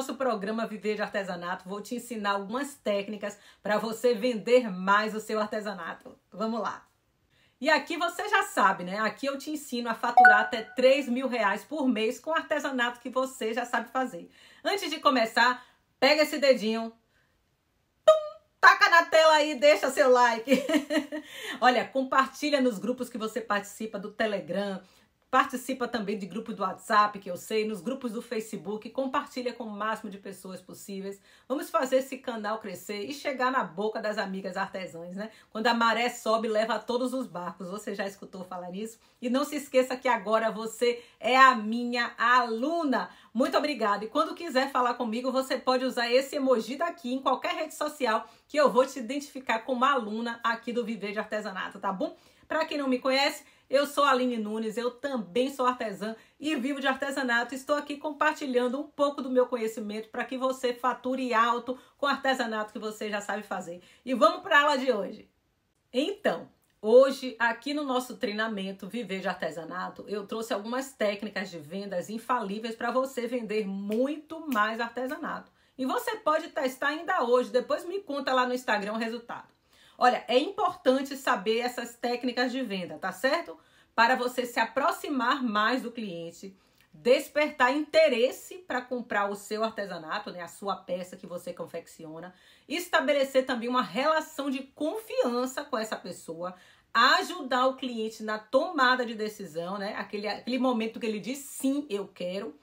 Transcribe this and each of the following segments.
nosso programa Viver de Artesanato, vou te ensinar algumas técnicas para você vender mais o seu artesanato. Vamos lá! E aqui você já sabe, né? Aqui eu te ensino a faturar até 3 mil reais por mês com artesanato que você já sabe fazer. Antes de começar, pega esse dedinho, taca na tela aí, deixa seu like. Olha, compartilha nos grupos que você participa do Telegram, Participa também de grupo do WhatsApp, que eu sei, nos grupos do Facebook, compartilha com o máximo de pessoas possíveis. Vamos fazer esse canal crescer e chegar na boca das amigas artesãs, né? Quando a maré sobe, leva todos os barcos. Você já escutou falar nisso? E não se esqueça que agora você é a minha aluna. Muito obrigada. E quando quiser falar comigo, você pode usar esse emoji daqui em qualquer rede social que eu vou te identificar como aluna aqui do Viver de Artesanato, tá bom? Para quem não me conhece, eu sou Aline Nunes, eu também sou artesã e vivo de artesanato. Estou aqui compartilhando um pouco do meu conhecimento para que você fature alto com o artesanato que você já sabe fazer. E vamos para a aula de hoje. Então, Hoje, aqui no nosso treinamento Viver de Artesanato, eu trouxe algumas técnicas de vendas infalíveis para você vender muito mais artesanato. E você pode testar ainda hoje, depois me conta lá no Instagram o resultado. Olha, é importante saber essas técnicas de venda, tá certo? Para você se aproximar mais do cliente, despertar interesse para comprar o seu artesanato, né, a sua peça que você confecciona, estabelecer também uma relação de confiança com essa pessoa, ajudar o cliente na tomada de decisão, né, aquele, aquele momento que ele diz sim, eu quero.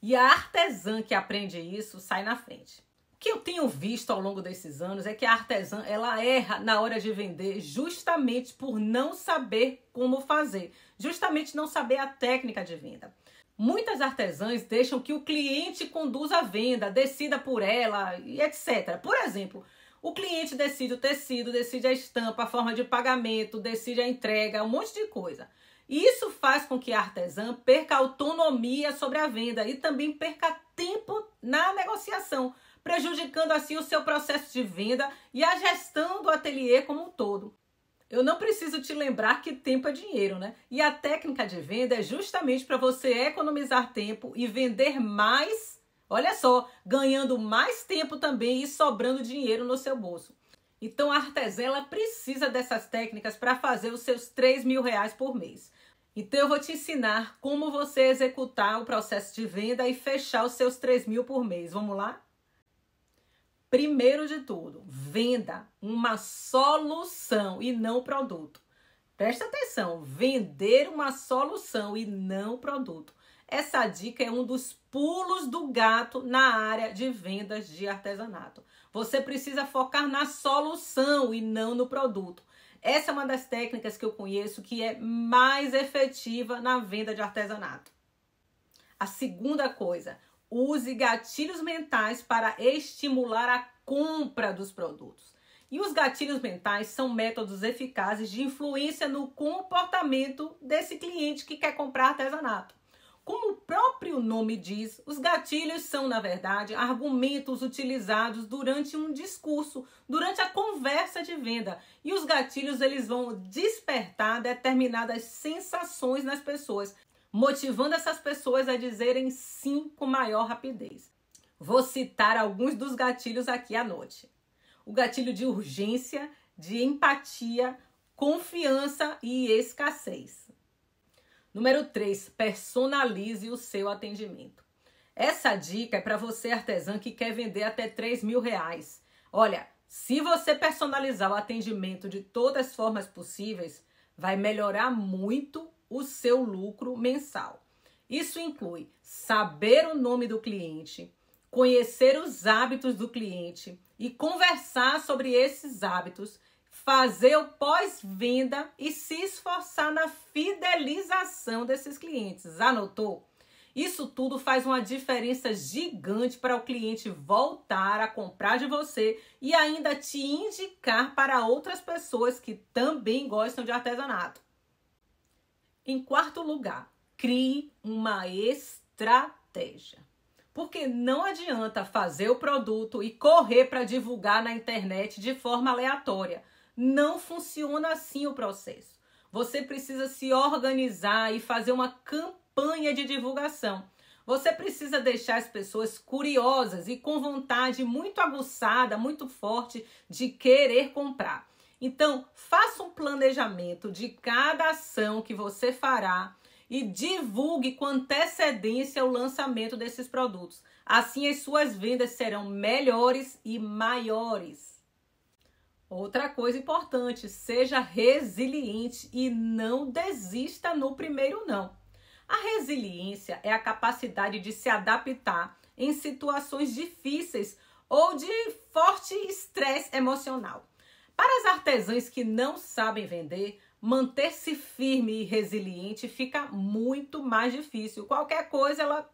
E a artesã que aprende isso sai na frente que eu tenho visto ao longo desses anos é que a artesã ela erra na hora de vender justamente por não saber como fazer, justamente não saber a técnica de venda. Muitas artesãs deixam que o cliente conduza a venda, decida por ela e etc. Por exemplo, o cliente decide o tecido, decide a estampa, a forma de pagamento, decide a entrega, um monte de coisa. Isso faz com que a artesã perca autonomia sobre a venda e também perca tempo na negociação, prejudicando assim o seu processo de venda e a gestão do ateliê como um todo. Eu não preciso te lembrar que tempo é dinheiro, né? E a técnica de venda é justamente para você economizar tempo e vender mais, olha só, ganhando mais tempo também e sobrando dinheiro no seu bolso. Então a Artesela precisa dessas técnicas para fazer os seus 3 mil reais por mês. Então eu vou te ensinar como você executar o processo de venda e fechar os seus 3 mil por mês. Vamos lá? Primeiro de tudo, venda uma solução e não produto. Presta atenção, vender uma solução e não produto. Essa dica é um dos pulos do gato na área de vendas de artesanato. Você precisa focar na solução e não no produto. Essa é uma das técnicas que eu conheço que é mais efetiva na venda de artesanato. A segunda coisa, Use gatilhos mentais para estimular a compra dos produtos. E os gatilhos mentais são métodos eficazes de influência no comportamento desse cliente que quer comprar artesanato. Como o próprio nome diz, os gatilhos são, na verdade, argumentos utilizados durante um discurso, durante a conversa de venda. E os gatilhos eles vão despertar determinadas sensações nas pessoas motivando essas pessoas a dizerem sim com maior rapidez. Vou citar alguns dos gatilhos aqui à noite: o gatilho de urgência, de empatia, confiança e escassez. Número 3, personalize o seu atendimento. Essa dica é para você, artesã, que quer vender até 3 mil reais. Olha, se você personalizar o atendimento de todas as formas possíveis, vai melhorar muito o seu lucro mensal. Isso inclui saber o nome do cliente, conhecer os hábitos do cliente e conversar sobre esses hábitos, fazer o pós-venda e se esforçar na fidelização desses clientes. Anotou? Isso tudo faz uma diferença gigante para o cliente voltar a comprar de você e ainda te indicar para outras pessoas que também gostam de artesanato. Em quarto lugar, crie uma estratégia. Porque não adianta fazer o produto e correr para divulgar na internet de forma aleatória. Não funciona assim o processo. Você precisa se organizar e fazer uma campanha de divulgação. Você precisa deixar as pessoas curiosas e com vontade muito aguçada, muito forte de querer comprar. Então, faça um planejamento de cada ação que você fará e divulgue com antecedência o lançamento desses produtos. Assim, as suas vendas serão melhores e maiores. Outra coisa importante, seja resiliente e não desista no primeiro não. A resiliência é a capacidade de se adaptar em situações difíceis ou de forte estresse emocional. Para as artesãs que não sabem vender, manter-se firme e resiliente fica muito mais difícil. Qualquer coisa ela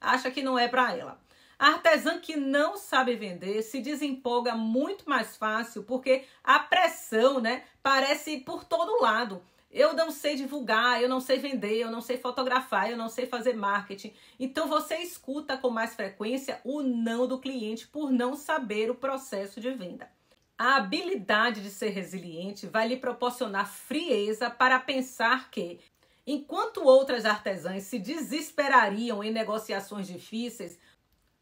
acha que não é para ela. A artesã que não sabe vender se desempolga muito mais fácil porque a pressão, né, parece por todo lado. Eu não sei divulgar, eu não sei vender, eu não sei fotografar, eu não sei fazer marketing. Então você escuta com mais frequência o não do cliente por não saber o processo de venda. A habilidade de ser resiliente vai lhe proporcionar frieza para pensar que, enquanto outras artesãs se desesperariam em negociações difíceis,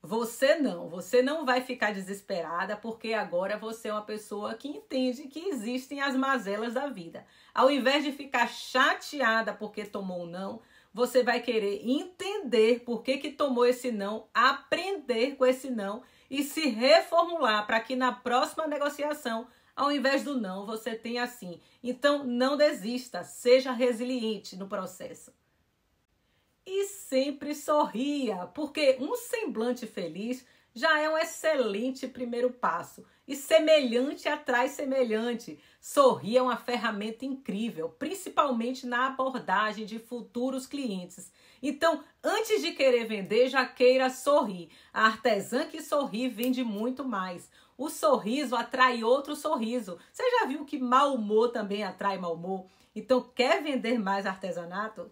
você não, você não vai ficar desesperada porque agora você é uma pessoa que entende que existem as mazelas da vida. Ao invés de ficar chateada porque tomou um não, você vai querer entender por que, que tomou esse não, aprender contenter com esse não e se reformular para que na próxima negociação, ao invés do não, você tenha assim. Então, não desista, seja resiliente no processo. E sempre sorria, porque um semblante feliz já é um excelente primeiro passo. E semelhante atrai semelhante. Sorrir é uma ferramenta incrível, principalmente na abordagem de futuros clientes. Então, antes de querer vender, já queira sorrir. A artesã que sorri vende muito mais. O sorriso atrai outro sorriso. Você já viu que mau humor também atrai mau humor? Então, quer vender mais artesanato?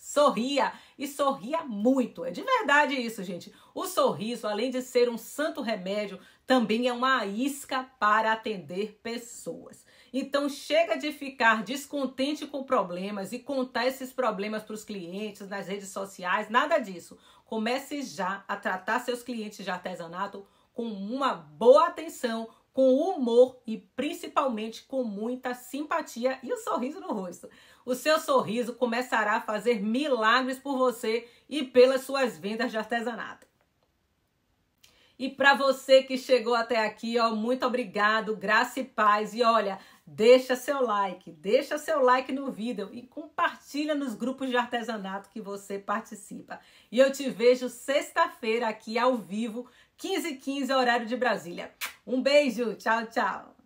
Sorria e sorria muito. É de verdade isso, gente. O sorriso, além de ser um santo remédio, também é uma isca para atender pessoas. Então chega de ficar descontente com problemas e contar esses problemas para os clientes nas redes sociais, nada disso. Comece já a tratar seus clientes de artesanato com uma boa atenção, com humor e principalmente com muita simpatia e o um sorriso no rosto o seu sorriso começará a fazer milagres por você e pelas suas vendas de artesanato. E para você que chegou até aqui, ó, muito obrigado, graça e paz. E olha, deixa seu like, deixa seu like no vídeo e compartilha nos grupos de artesanato que você participa. E eu te vejo sexta-feira aqui ao vivo, 15h15, horário de Brasília. Um beijo, tchau, tchau.